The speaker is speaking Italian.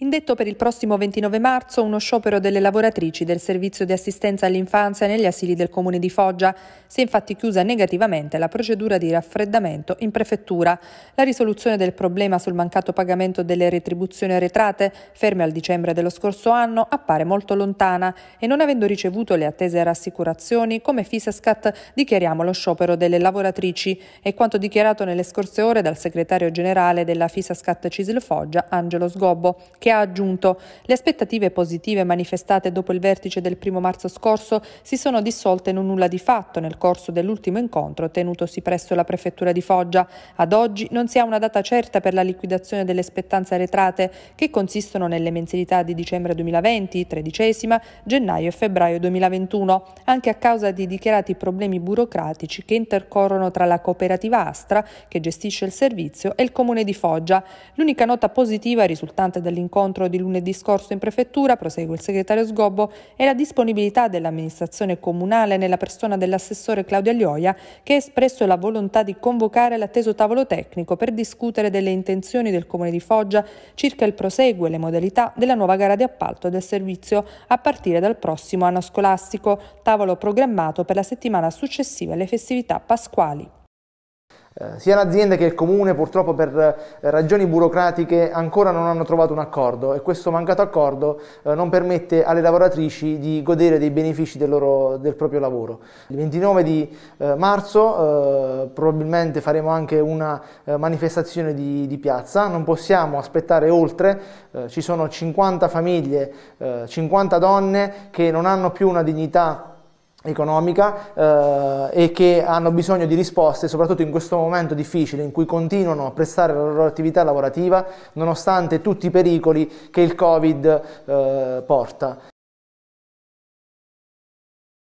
Indetto per il prossimo 29 marzo uno sciopero delle lavoratrici del servizio di assistenza all'infanzia negli asili del comune di Foggia. Si è infatti chiusa negativamente la procedura di raffreddamento in prefettura. La risoluzione del problema sul mancato pagamento delle retribuzioni arretrate, ferme al dicembre dello scorso anno, appare molto lontana e non avendo ricevuto le attese rassicurazioni, come Fisescat dichiariamo lo sciopero delle lavoratrici. È quanto dichiarato nelle scorse ore dal segretario generale della Fisescat Cisil Foggia, Angelo Sgobbo, che che ha aggiunto le aspettative positive manifestate dopo il vertice del primo marzo scorso si sono dissolte in un nulla di fatto nel corso dell'ultimo incontro tenutosi presso la prefettura di Foggia. Ad oggi non si ha una data certa per la liquidazione delle spettanze arretrate che consistono nelle mensilità di dicembre 2020, tredicesima, gennaio e febbraio 2021, anche a causa di dichiarati problemi burocratici che intercorrono tra la cooperativa Astra, che gestisce il servizio, e il comune di Foggia. L'unica nota positiva risultante dall'incontro incontro di lunedì scorso in prefettura, prosegue il segretario Sgobbo, è la disponibilità dell'amministrazione comunale nella persona dell'assessore Claudia Lioia che ha espresso la volontà di convocare l'atteso tavolo tecnico per discutere delle intenzioni del Comune di Foggia circa il prosegue e le modalità della nuova gara di appalto del servizio a partire dal prossimo anno scolastico, tavolo programmato per la settimana successiva alle festività pasquali. Eh, sia l'azienda che il comune purtroppo per eh, ragioni burocratiche ancora non hanno trovato un accordo e questo mancato accordo eh, non permette alle lavoratrici di godere dei benefici del, loro, del proprio lavoro. Il 29 di marzo probabilmente faremo anche una manifestazione di, di piazza, non possiamo aspettare oltre, ci sono 50 famiglie, 50 donne che non hanno più una dignità economica eh, e che hanno bisogno di risposte soprattutto in questo momento difficile in cui continuano a prestare la loro attività lavorativa nonostante tutti i pericoli che il Covid eh, porta.